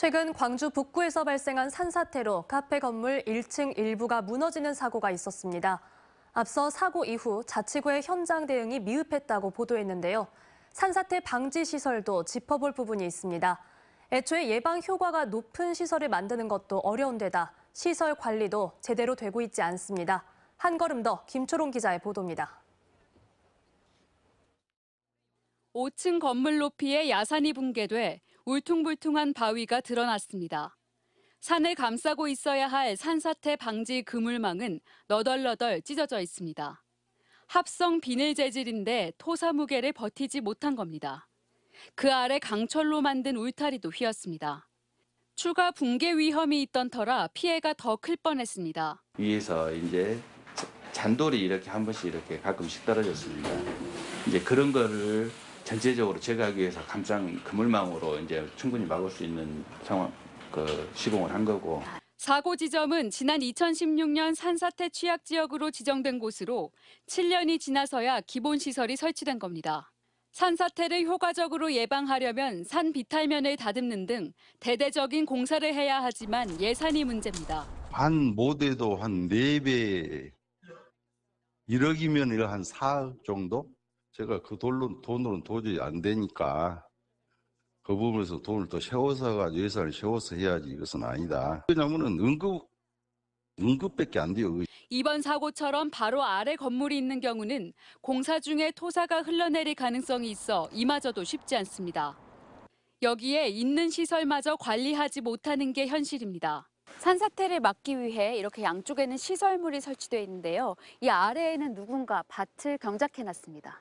최근 광주 북구에서 발생한 산사태로 카페 건물 1층 일부가 무너지는 사고가 있었습니다. 앞서 사고 이후 자치구의 현장 대응이 미흡했다고 보도했는데요. 산사태 방지 시설도 짚어볼 부분이 있습니다. 애초에 예방 효과가 높은 시설을 만드는 것도 어려운 데다 시설 관리도 제대로 되고 있지 않습니다. 한 걸음 더 김초롱 기자의 보도입니다. 5층 건물 높이의 야산이 붕괴돼 울퉁불퉁한 바위가 드러났습니다. 산을 감싸고 있어야 할 산사태 방지 그물망은 너덜너덜 찢어져 있습니다. 합성 비닐 재질인데 토사 무게를 버티지 못한 겁니다. 그 아래 강철로 만든 울타리도 휘었습니다. 추가 붕괴 위험이 있던 터라 피해가 더 클 뻔했습니다. 위에서 이제 잔돌이 이렇게 한 번씩 이렇게 가끔씩 떨어졌습니다. 이제 그런 거를 전체적으로 제하기위해서 감상 그물망으로 이제 충분히 막을 수 있는 상황 그 시공을 한 거고. 사고 지점은 지난 2016년 산사태 취약 지역으로 지정된 곳으로 7년이 지나서야 기본 시설이 설치된 겁니다. 산사태를 효과적으로 예방하려면 산 비탈면을 다듬는 등 대대적인 공사를 해야 하지만 예산이 문제입니다. 반 못해도 한 4배 1억이면 한 4억 정도? 제가 그 돈으로, 돈으로는 도저히 안 되니까 그 부분에서 돈을 또 세워서 가지고 예산을 세워서 해야지 이것은 아니다. 왜냐하면 응급 응급밖에 안 돼요. 이번 사고처럼 바로 아래 건물이 있는 경우는 공사 중에 토사가 흘러내릴 가능성이 있어 이마저도 쉽지 않습니다. 여기에 있는 시설마저 관리하지 못하는 게 현실입니다. 산사태를 막기 위해 이렇게 양쪽에는 시설물이 설치되어 있는데요. 이 아래에는 누군가 밭을 경작해 놨습니다.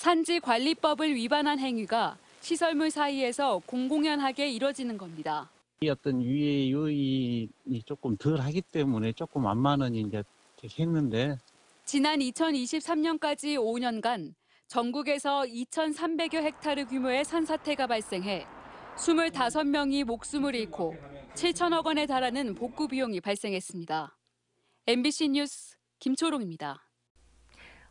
산지 관리법을 위반한 행위가 시설물 사이에서 공공연하게 이뤄지는 겁니다. 이 어떤 위의 요인이 조금 덜 하기 때문에 조금 안만은 이제 했는데 지난 2023년까지 5년간 전국에서 2,300여 헥타르 규모의 산사태가 발생해 25명이 목숨을 잃고 7천억 원에 달하는 복구 비용이 발생했습니다. MBC 뉴스 김초롱입니다.